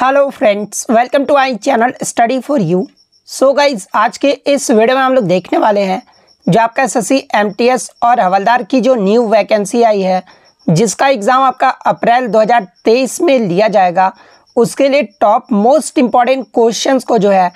hello friends welcome to I channel study for you so guys आज के इस video में हम लोग देखने वाले हैं जो आपका एस एस और हवलदार की जो न्यू वैकेंसी आई है जिसका एग्ज़ाम आपका अप्रैल 2023 में लिया जाएगा उसके लिए टॉप मोस्ट इम्पॉर्टेंट क्वेश्चंस को जो है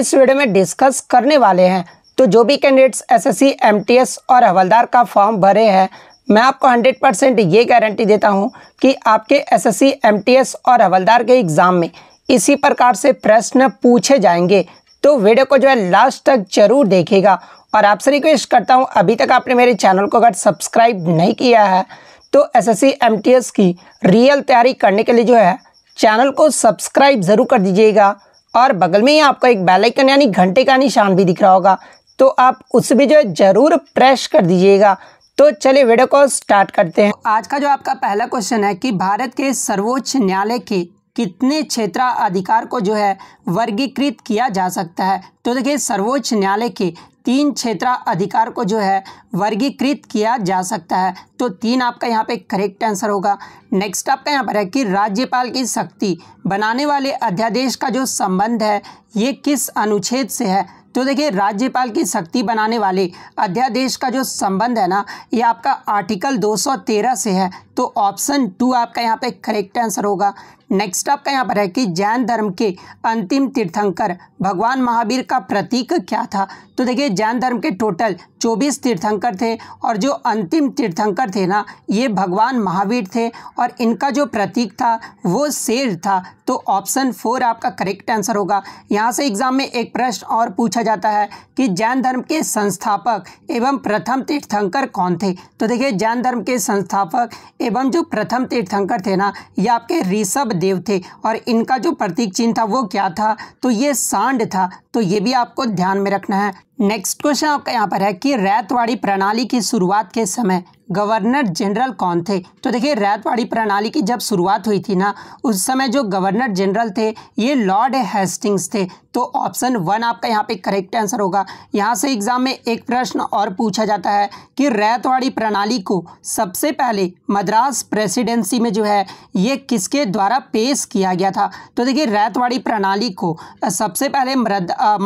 इस वीडियो में डिस्कस करने वाले हैं तो जो भी कैंडिडेट्स एस एस और हवलदार का फॉर्म भरे हैं मैं आपको 100 परसेंट ये गारंटी देता हूँ कि आपके एसएससी, एमटीएस और हवलदार के एग्ज़ाम में इसी प्रकार से प्रश्न पूछे जाएंगे तो वीडियो को जो है लास्ट तक जरूर देखेगा और आपसे रिक्वेस्ट करता हूँ अभी तक आपने मेरे चैनल को अगर सब्सक्राइब नहीं किया है तो एसएससी एमटीएस की रियल तैयारी करने के लिए जो है चैनल को सब्सक्राइब ज़रूर कर दीजिएगा और बगल में ही आपको एक बेलाइकन यानी घंटे का निशान भी दिख रहा होगा तो आप उस भी जो है ज़रूर प्रेस कर दीजिएगा तो चलिए वीडियो को स्टार्ट करते हैं आज का जो आपका पहला क्वेश्चन है कि भारत के सर्वोच्च न्यायालय के कितने क्षेत्राधिकार को जो है वर्गीकृत किया जा सकता है तो देखिए सर्वोच्च न्यायालय के तीन क्षेत्रा अधिकार को जो है वर्गीकृत किया जा सकता है तो तीन आपका यहाँ पे करेक्ट आंसर होगा नेक्स्ट आपका यहाँ पर है कि राज्यपाल की शक्ति बनाने वाले अध्यादेश का जो संबंध है ये किस अनुच्छेद से है तो देखिए राज्यपाल की शक्ति बनाने वाले अध्यादेश का जो संबंध है ना ये आपका आर्टिकल 213 से है तो ऑप्शन टू आपका यहाँ पे करेक्ट आंसर होगा नेक्स्ट आपका यहाँ पर है कि जैन धर्म के अंतिम तीर्थंकर भगवान महावीर का प्रतीक क्या था तो देखिए जैन धर्म के टोटल 24 तीर्थंकर थे और जो अंतिम तीर्थंकर थे ना ये भगवान महावीर थे और इनका जो प्रतीक था वो शेर था तो ऑप्शन फोर आपका करेक्ट आंसर होगा यहाँ से एग्जाम में एक प्रश्न और पूछा जाता है कि जैन धर्म के संस्थापक एवं प्रथम तीर्थंकर कौन थे तो देखिए जैन धर्म के संस्थापक एवं जो प्रथम तीर्थंकर थे ना ये आपके ऋषभ महादेव थे और इनका जो प्रतीक चिन्ह था वो क्या था तो ये सांड था तो ये भी आपको ध्यान में रखना है नेक्स्ट क्वेश्चन आपका यहाँ पर है कि रैतवाड़ी प्रणाली की शुरुआत के समय गवर्नर जनरल कौन थे तो देखिए रैतवाड़ी प्रणाली की जब शुरुआत हुई थी ना उस समय जो गवर्नर जनरल थे ये लॉर्ड हेस्टिंग्स थे तो ऑप्शन वन आपका यहाँ पे करेक्ट आंसर होगा यहाँ से एग्जाम में एक प्रश्न और पूछा जाता है कि रैतवाड़ी प्रणाली को सबसे पहले मद्रास प्रेसिडेंसी में जो है ये किसके द्वारा पेश किया गया था तो देखिए रैतवाड़ी प्रणाली को सबसे पहले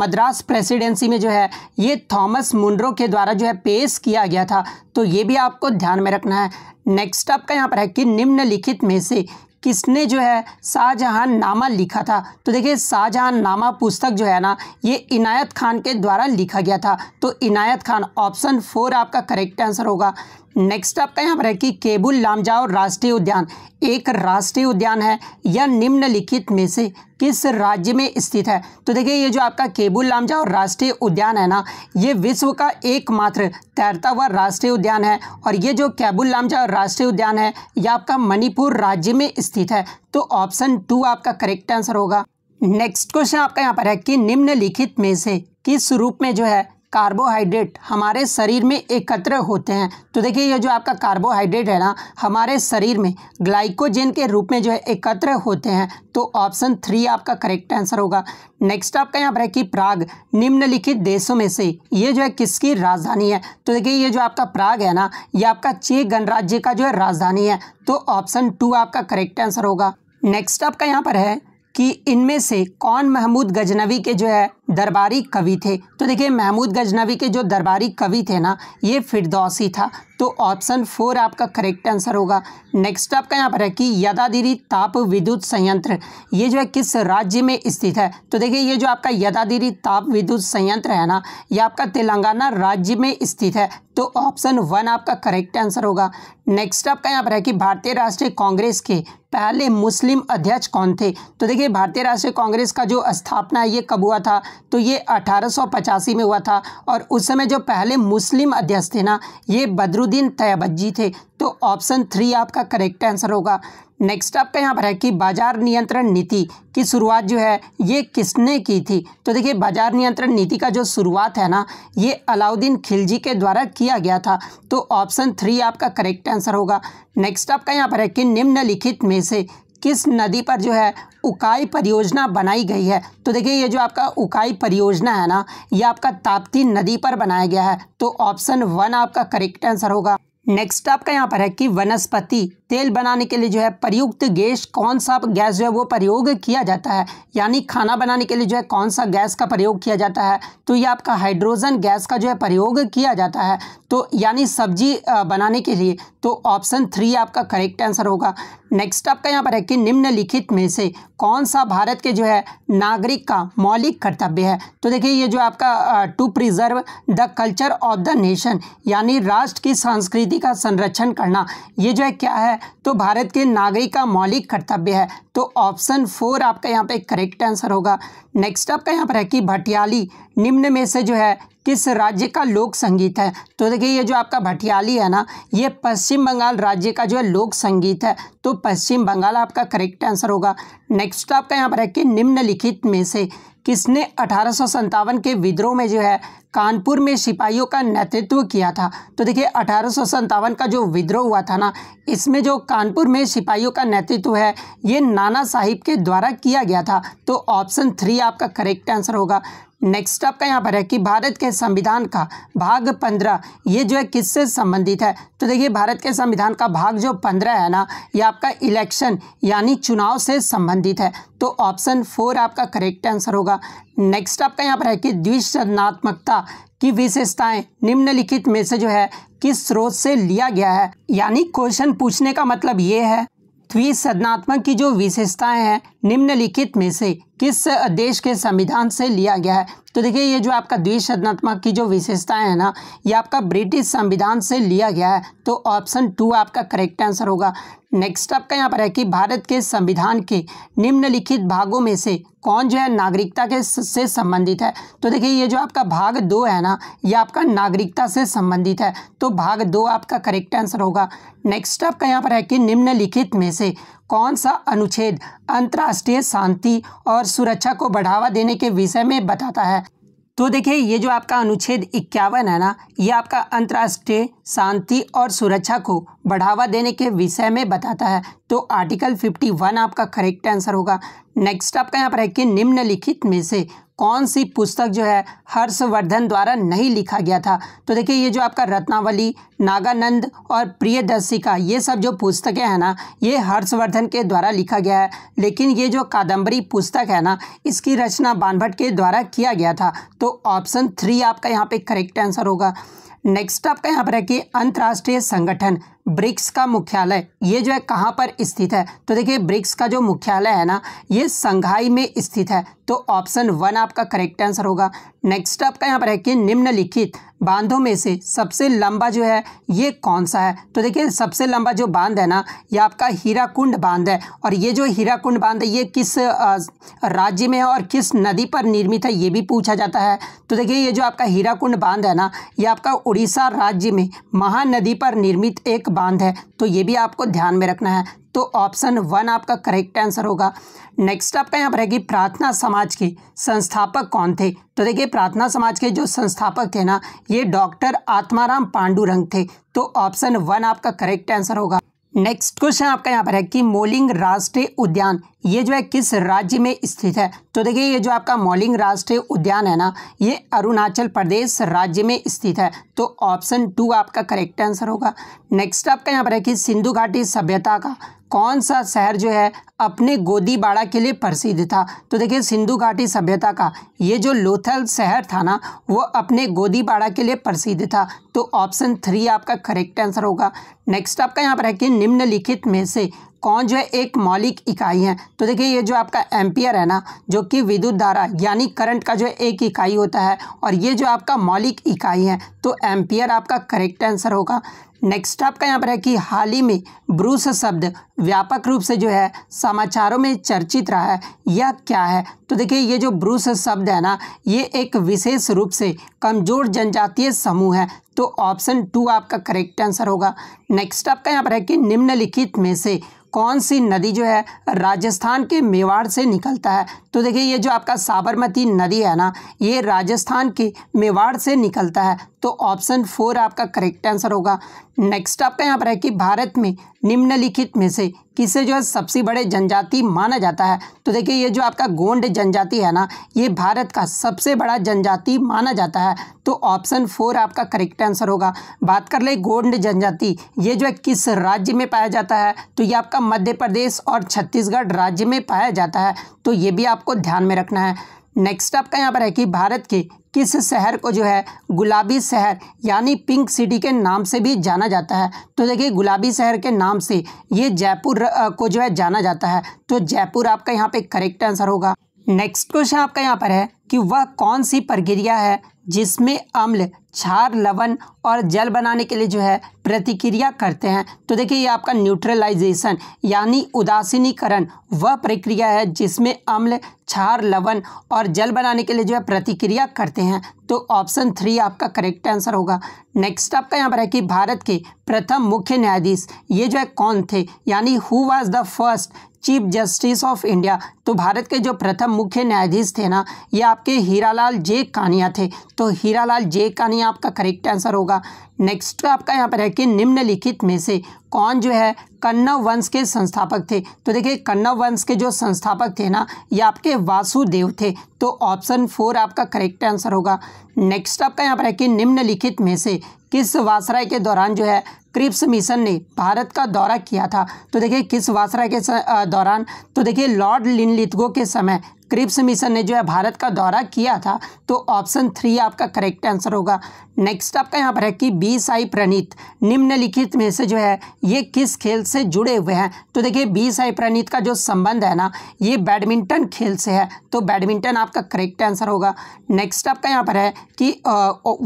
मद्रास प्रेसिडेंसी में जो है ये थॉमस मुंड्रो के द्वारा जो है पेश किया गया था तो ये भी आपको ध्यान में रखना है नेक्स्ट आपका यहाँ पर है कि निम्नलिखित में से किसने जो है शाहजहां नामा लिखा था तो देखिए शाहजहां नामा पुस्तक जो है ना ये इनायत खान के द्वारा लिखा गया था तो इनायत खान ऑप्शन फोर आपका करेक्ट आंसर होगा नेक्स्ट आपका यहाँ पर है कि केबुल लामजाओ राष्ट्रीय उद्यान एक राष्ट्रीय उद्यान है यह निम्नलिखित में से किस राज्य में स्थित है तो देखिए ये जो आपका केबुल लामजाओ राष्ट्रीय उद्यान है ना ये विश्व का एकमात्र तैरता हुआ राष्ट्रीय उद्यान है और ये जो केबुल लामजाओ राष्ट्रीय उद्यान है यह आपका मणिपुर राज्य में स्थित है तो ऑप्शन टू आपका करेक्ट आंसर होगा नेक्स्ट क्वेश्चन आपका यहाँ पर है कि निम्नलिखित में से किस रूप में जो है कार्बोहाइड्रेट हमारे शरीर में एकत्र होते हैं तो देखिए ये जो आपका कार्बोहाइड्रेट है ना हमारे शरीर में ग्लाइकोजन के रूप में जो है एकत्र होते हैं तो ऑप्शन थ्री आपका करेक्ट आंसर होगा नेक्स्ट आपका यहाँ पर है कि प्राग निम्नलिखित देशों में से ये जो है किसकी राजधानी है तो देखिए ये जो आपका प्राग है ना ये आपका चेक गणराज्य का जो है राजधानी है तो ऑप्शन टू आपका करेक्ट आंसर होगा नेक्स्ट आपका यहाँ पर है कि इनमें से कौन महमूद गजनवी के जो है दरबारी कवि थे तो देखिए महमूद गजनवी के जो दरबारी कवि थे ना ये फिरदौसी था तो ऑप्शन फोर आपका करेक्ट आंसर होगा नेक्स्ट आपका यहाँ पर है कि यदादिरी ताप विद्युत संयंत्र ये जो है किस राज्य में स्थित है तो देखिए ये जो आपका यदादिरी ताप विद्युत संयंत्र है ना ये आपका तेलंगाना राज्य में स्थित है तो ऑप्शन वन आपका करेक्ट आंसर होगा नेक्स्ट आपका यहाँ पर है कि भारतीय राष्ट्रीय कांग्रेस के पहले मुस्लिम अध्यक्ष कौन थे तो देखिए भारतीय राष्ट्रीय कांग्रेस का जो स्थापना है ये कब हुआ था तो ये अठारह में हुआ था और उस समय जो पहले मुस्लिम अध्यक्ष थे ना ये बदरुद्दीन तयबज्जी थे तो ऑप्शन थ्री आपका करेक्ट आंसर होगा नेक्स्ट आपका यहाँ पर है कि बाजार नियंत्रण नीति की शुरुआत जो है ये किसने की थी तो देखिए बाजार नियंत्रण नीति का जो शुरुआत है ना ये अलाउद्दीन खिलजी के द्वारा किया गया था तो ऑप्शन थ्री आपका करेक्ट आंसर होगा नेक्स्ट आपका यहाँ पर है कि निम्नलिखित में से किस नदी पर जो है उकाई परियोजना बनाई गई है तो देखिए ये जो आपका उकाई परियोजना है ना ये आपका ताप्ती नदी पर बनाया गया है तो ऑप्शन वन आपका करेक्ट आंसर होगा नेक्स्ट आपका यहाँ पर है कि वनस्पति तेल बनाने के लिए जो है प्रयुक्त गैस कौन सा गैस जो है वो प्रयोग किया जाता है यानी खाना बनाने के लिए जो है कौन सा गैस का प्रयोग किया जाता है तो ये आपका हाइड्रोजन गैस का जो है प्रयोग किया जाता है तो यानी सब्जी बनाने के लिए तो ऑप्शन थ्री आपका करेक्ट आंसर होगा नेक्स्ट आपका यहाँ पर है कि निम्नलिखित में से कौन सा भारत के जो है नागरिक का मौलिक कर्तव्य है तो देखिए ये जो आपका to preserve the culture of the nation यानी राष्ट्र की संस्कृति का संरक्षण करना ये जो है क्या है तो भारत के नागरिक का मौलिक कर्तव्य है तो ऑप्शन फोर आपका यहाँ पे करेक्ट आंसर होगा नेक्स्ट आपका यहाँ पर है कि भटियाली निम्न में से जो है किस राज्य का लोक संगीत है तो देखिए ये जो आपका भटियाली है ना ये पश्चिम बंगाल राज्य का जो है लोक संगीत है तो पश्चिम बंगाल आपका करेक्ट आंसर होगा नेक्स्ट तो आपका यहाँ पर है कि निम्नलिखित में से किसने अठारह के विद्रोह में जो है कानपुर में सिपाहियों का नेतृत्व किया था तो देखिए अठारह का जो विद्रोह हुआ था ना इसमें जो कानपुर में सिपाहियों का नेतृत्व है ये नाना साहिब के द्वारा किया गया था तो ऑप्शन थ्री आपका करेक्ट आंसर होगा नेक्स्ट आपका यहाँ पर है कि भारत के संविधान का भाग पंद्रह ये जो है किससे संबंधित है तो देखिए भारत के संविधान का भाग जो पंद्रह है ना ये आपका इलेक्शन यानी चुनाव से संबंधित है तो ऑप्शन फोर आपका करेक्ट आंसर होगा नेक्स्ट आपका यहाँ पर है कि द्विशनात्मकता की विशेषताएं निम्नलिखित में से जो है किस स्रोत से लिया गया है यानी क्वेश्चन पूछने का मतलब ये है द्विसदनात्मक की जो विशेषताएं हैं निम्नलिखित में से किस देश के संविधान से लिया गया है तो देखिए ये जो आपका द्विसदनात्मक की जो विशेषताएं हैं ना ये आपका ब्रिटिश संविधान से लिया गया है तो ऑप्शन टू आपका करेक्ट आंसर होगा नेक्स्ट आपका यहाँ पर है कि भारत के संविधान के निम्नलिखित भागों में से कौन जो है नागरिकता के से संबंधित है तो देखिए ये जो आपका भाग दो है ना ये आपका नागरिकता से संबंधित है तो भाग दो आपका करेक्ट आंसर होगा नेक्स्ट आपका यहाँ पर है कि निम्नलिखित में से कौन सा अनुच्छेद अंतर्राष्ट्रीय शांति और सुरक्षा को बढ़ावा देने के विषय में बताता है तो देखिए ये जो आपका अनुच्छेद इक्यावन है ना ये आपका अंतर्राष्ट्रीय शांति और सुरक्षा को बढ़ावा देने के विषय में बताता है तो आर्टिकल 51 आपका करेक्ट आंसर होगा नेक्स्ट आपका यहाँ पर है कि निम्नलिखित में से कौन सी पुस्तक जो है हर्षवर्धन द्वारा नहीं लिखा गया था तो देखिए ये जो आपका रत्नावली नागानंद और प्रियदर्शिका ये सब जो पुस्तकें हैं ना ये हर्षवर्धन के द्वारा लिखा गया है लेकिन ये जो कादंबरी पुस्तक है ना इसकी रचना बानभट्ट के द्वारा किया गया था तो ऑप्शन थ्री आपका यहाँ पे करेक्ट आंसर होगा नेक्स्ट आपका यहाँ पर है कि अंतर्राष्ट्रीय संगठन ब्रिक्स का मुख्यालय ये जो है कहाँ पर स्थित है तो देखिए ब्रिक्स का जो मुख्यालय है ना ये संघाई में स्थित है तो ऑप्शन वन आपका करेक्ट आंसर होगा नेक्स्ट आपका यहाँ पर है कि निम्नलिखित बांधों में से सबसे लंबा जो है ये कौन सा है तो देखिए सबसे लंबा जो बांध है ना ये आपका हीराकुंड बांध है और ये जो हीराकुंड बांध है ये किस राज्य में है और किस नदी पर निर्मित है ये भी पूछा जाता है तो देखिए ये जो आपका हीराकुंड बांध है ना ये आपका उड़ीसा राज्य में महानदी पर निर्मित एक बांध है तो ये भी आपको ध्यान में रखना है तो ऑप्शन वन आपका करेक्ट आंसर होगा नेक्स्ट आपका यहाँ पर है कि प्रार्थना समाज के संस्थापक कौन थे तो देखिए प्रार्थना समाज के जो संस्थापक थे ना ये डॉक्टर आत्माराम पांडुरंग थे तो ऑप्शन वन आपका करेक्ट आंसर होगा नेक्स्ट क्वेश्चन आपका यहाँ पर है कि मोलिंग राष्ट्रीय उद्यान ये जो है किस राज्य में स्थित है तो देखिए ये जो आपका मॉलिंग राष्ट्रीय उद्यान है ना ये अरुणाचल प्रदेश राज्य में स्थित है तो ऑप्शन टू आपका करेक्ट आंसर होगा नेक्स्ट आपका यहाँ पर है कि सिंधु घाटी सभ्यता का कौन सा शहर जो है अपने गोदीबाड़ा के लिए प्रसिद्ध था तो देखिए सिंधु घाटी सभ्यता का ये जो लोथल शहर था ना वो अपने गोदीबाड़ा के लिए प्रसिद्ध था तो ऑप्शन थ्री आपका करेक्ट आंसर होगा नेक्स्ट आपका यहाँ पर है कि निम्नलिखित में से कौन जो है एक मौलिक इकाई है तो देखिए ये जो आपका एम्पियर है ना जो कि विद्युत धारा यानी करंट का जो है एक इकाई होता है और ये जो आपका मौलिक इकाई है तो एम्पियर आपका करेक्ट आंसर होगा नेक्स्ट आपका यहाँ पर है कि हाल ही में ब्रूस शब्द व्यापक रूप से जो है समाचारों में चर्चित रहा है यह क्या है तो देखिए ये जो ब्रूस शब्द है ना ये एक विशेष रूप से कमज़ोर जनजातीय समूह है तो ऑप्शन टू आपका करेक्ट आंसर होगा नेक्स्ट आपका यहाँ पर है कि निम्नलिखित में से कौन सी नदी जो है राजस्थान के मेवाड़ से निकलता है तो देखिए ये जो आपका साबरमती नदी है ना ये राजस्थान के मेवाड़ से निकलता है तो ऑप्शन फोर आपका करेक्ट आंसर होगा नेक्स्ट आपका यहाँ पर है कि भारत में निम्नलिखित में से किसे जो है सबसे बड़े जनजाति माना जाता है तो देखिए ये जो आपका गोंड जनजाति है ना ये भारत का सबसे बड़ा जनजाति माना जाता है तो ऑप्शन फोर आपका करेक्ट आंसर होगा बात कर ले गोंड जनजाति ये जो है किस राज्य में पाया जाता है तो ये आपका मध्य प्रदेश और छत्तीसगढ़ राज्य में पाया जाता है तो ये भी आपको ध्यान में रखना है नेक्स्ट आपका यहाँ पर है कि भारत के किस शहर को जो है गुलाबी शहर यानी पिंक सिटी के नाम से भी जाना जाता है तो देखिए गुलाबी शहर के नाम से ये जयपुर को जो है जाना जाता है तो जयपुर आपका यहाँ पे करेक्ट आंसर होगा नेक्स्ट क्वेश्चन आपका यहाँ पर है कि वह कौन सी प्रक्रिया है जिसमें अम्ल क्षार लवण और जल बनाने के लिए जो है प्रतिक्रिया करते हैं तो देखिए ये आपका न्यूट्रलाइजेशन यानी उदासीनीकरण वह प्रक्रिया है जिसमें अम्ल क्षार लवण और जल बनाने के लिए जो है प्रतिक्रिया करते हैं तो ऑप्शन थ्री आपका करेक्ट आंसर होगा नेक्स्ट आपका यहाँ पर है कि भारत के प्रथम मुख्य न्यायाधीश ये जो है कौन थे यानी who was the first chief justice of India तो भारत के जो प्रथम मुख्य न्यायाधीश थे ना ये आपके हीरालाल जे कानिया थे तो हीरालाल जे कानिया आपका करेक्ट आंसर होगा नेक्स्ट आपका यहाँ पर है कि निम्नलिखित में से कौन जो है कन्नव वंश के संस्थापक थे तो देखिए कन्नव वंश के जो संस्थापक थे ना ये आपके वासुदेव थे तो ऑप्शन फोर आपका करेक्ट आंसर होगा नेक्स्ट आपका यहाँ पर है कि निम्नलिखित में से किस वासराय के दौरान जो है क्रिप्स मिशन ने भारत का दौरा किया था तो देखिए किस वासरा के दौरान तो देखिए लॉर्ड लिनलिथगो के समय क्रिप्स मिशन ने जो है भारत का दौरा किया था तो ऑप्शन थ्री आपका करेक्ट आंसर होगा नेक्स्ट आपका यहाँ पर है कि बी साई प्रणीत निम्नलिखित में से जो है ये किस खेल से जुड़े हुए हैं तो देखिए बी साई प्रणीत का जो संबंध है ना ये बैडमिंटन खेल से है तो बैडमिंटन आपका करेक्ट आंसर होगा नेक्स्ट आपका यहाँ पर है कि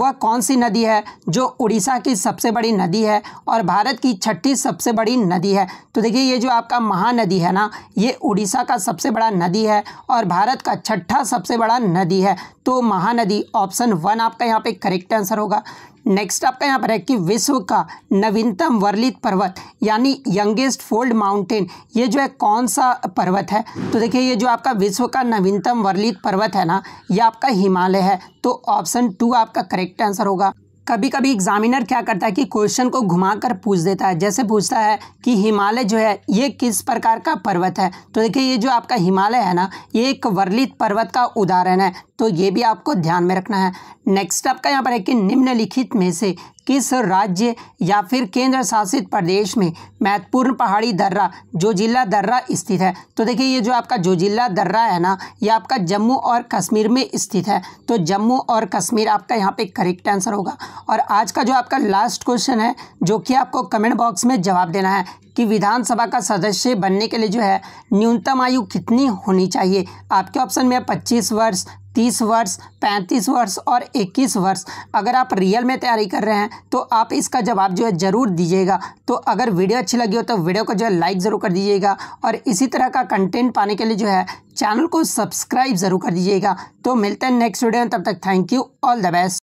वह कौन सी नदी है जो उड़ीसा की सबसे बड़ी नदी है और भारत की छठी सबसे बड़ी नदी है तो देखिए ये जो आपका महानदी है ना ये उड़ीसा का सबसे बड़ा नदी है और भारत का छठा सबसे बड़ा नदी है तो महानदी ऑप्शन वन आपका यहाँ पे करेक्ट आंसर होगा नेक्स्ट आपका यहाँ पर है कि विश्व का नवीनतम वर्लित पर्वत यानी यंगेस्ट फोल्ड माउंटेन ये जो है कौन सा पर्वत है तो देखिए ये जो आपका विश्व का नवीनतम वर्लित पर्वत है ना ये आपका हिमालय है तो ऑप्शन टू आपका करेक्ट आंसर होगा कभी कभी एग्जामिनर क्या करता है कि क्वेश्चन को घुमाकर पूछ देता है जैसे पूछता है कि हिमालय जो है ये किस प्रकार का पर्वत है तो देखिए ये जो आपका हिमालय है ना ये एक वर्लित पर्वत का उदाहरण है तो ये भी आपको ध्यान में रखना है नेक्स्ट आपका यहाँ पर है कि निम्नलिखित में से किस राज्य या फिर केंद्र शासित प्रदेश में महत्वपूर्ण पहाड़ी दर्रा जोजिला दर्रा स्थित है तो देखिए ये जो आपका जोजिला दर्रा है ना ये आपका जम्मू और कश्मीर में स्थित है तो जम्मू और कश्मीर आपका यहाँ पे करेक्ट आंसर होगा और आज का जो आपका लास्ट क्वेश्चन है जो कि आपको कमेंट बॉक्स में जवाब देना है कि विधानसभा का सदस्य बनने के लिए जो है न्यूनतम आयु कितनी होनी चाहिए आपके ऑप्शन में 25 पच्चीस वर्ष तीस वर्ष पैंतीस वर्ष और इक्कीस वर्ष अगर आप रियल में तैयारी कर रहे हैं तो आप इसका जवाब जो है ज़रूर दीजिएगा तो अगर वीडियो अच्छी लगी हो तो वीडियो को जो है लाइक ज़रूर कर दीजिएगा और इसी तरह का कंटेंट पाने के लिए जो है चैनल को सब्सक्राइब ज़रूर कर दीजिएगा तो मिलते हैं नेक्स्ट वीडियो में तब तक thank you all the best